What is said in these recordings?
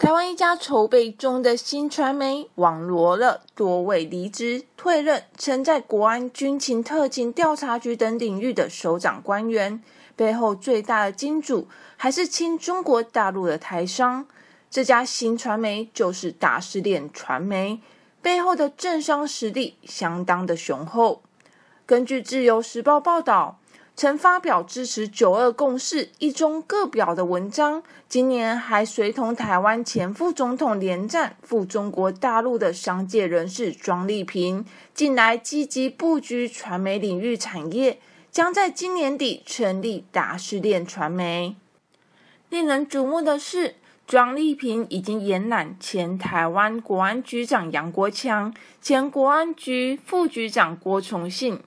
台湾一家筹备中的新传媒网罗了多位离职、退任、曾在国安、军情、特情、调查局等领域的首长官员，背后最大的金主还是亲中国大陆的台商。这家新传媒就是大势点传媒，背后的政商实力相当的雄厚。根据《自由时报》报道。曾发表支持“九二共识、一中各表”的文章。今年还随同台湾前副总统连战赴中国大陆的商界人士庄丽萍，近来积极布局传媒领域产业，将在今年底成立达视链传媒。令人瞩目的是，庄丽萍已经延揽前台湾国安局长杨国强、前国安局副局长郭崇信。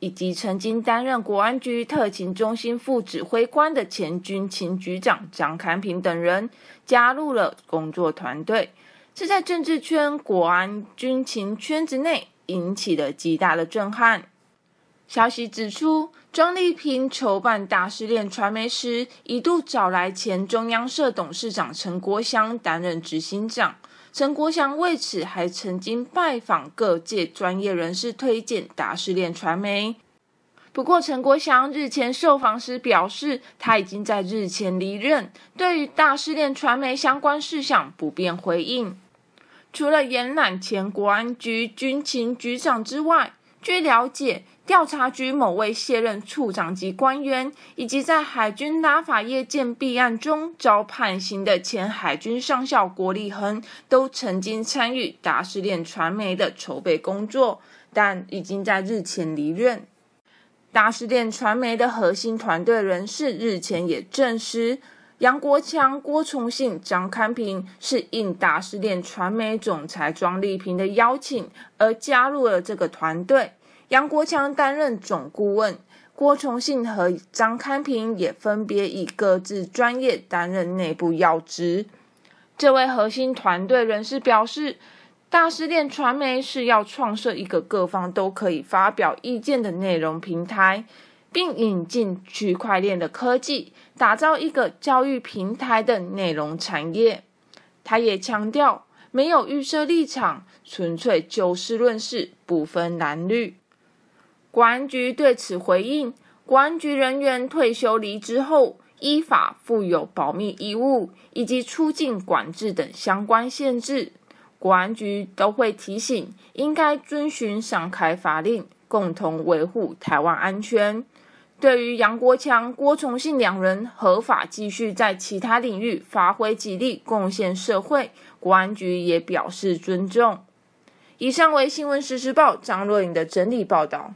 以及曾经担任国安局特勤中心副指挥官的前军情局长张堪平等人加入了工作团队，这在政治圈、国安、军情圈子内引起了极大的震撼。消息指出，庄立平筹办大势链传媒时，一度找来前中央社董事长陈国香担任执行长。陈国祥为此还曾经拜访各界专业人士，推荐达士链传媒。不过，陈国祥日前受访时表示，他已经在日前离任，对于大事链传媒相关事项不便回应。除了延揽前国安局军情局长之外，据了解。调查局某位卸任处长级官员，以及在海军拉法叶舰弊案中遭判刑的前海军上校郭立恒，都曾经参与达视链传媒的筹备工作，但已经在日前离任。达视链传媒的核心团队人士日前也证实，杨国强、郭崇信、张堪平是应达视电传媒总裁庄丽萍的邀请而加入了这个团队。杨国强担任总顾问，郭崇信和张堪平也分别以各自专业担任内部要职。这位核心团队人士表示，大师链传媒是要创设一个各方都可以发表意见的内容平台，并引进区块链的科技，打造一个教育平台的内容产业。他也强调，没有预设立场，纯粹就事论事，不分蓝绿。国安局对此回应：国安局人员退休离职后，依法负有保密义务以及出境管制等相关限制。国安局都会提醒，应该遵循上开法令，共同维护台湾安全。对于杨国强、郭崇信两人合法继续在其他领域发挥己力、贡献社会，国安局也表示尊重。以上为新闻实时报张若颖的整理报道。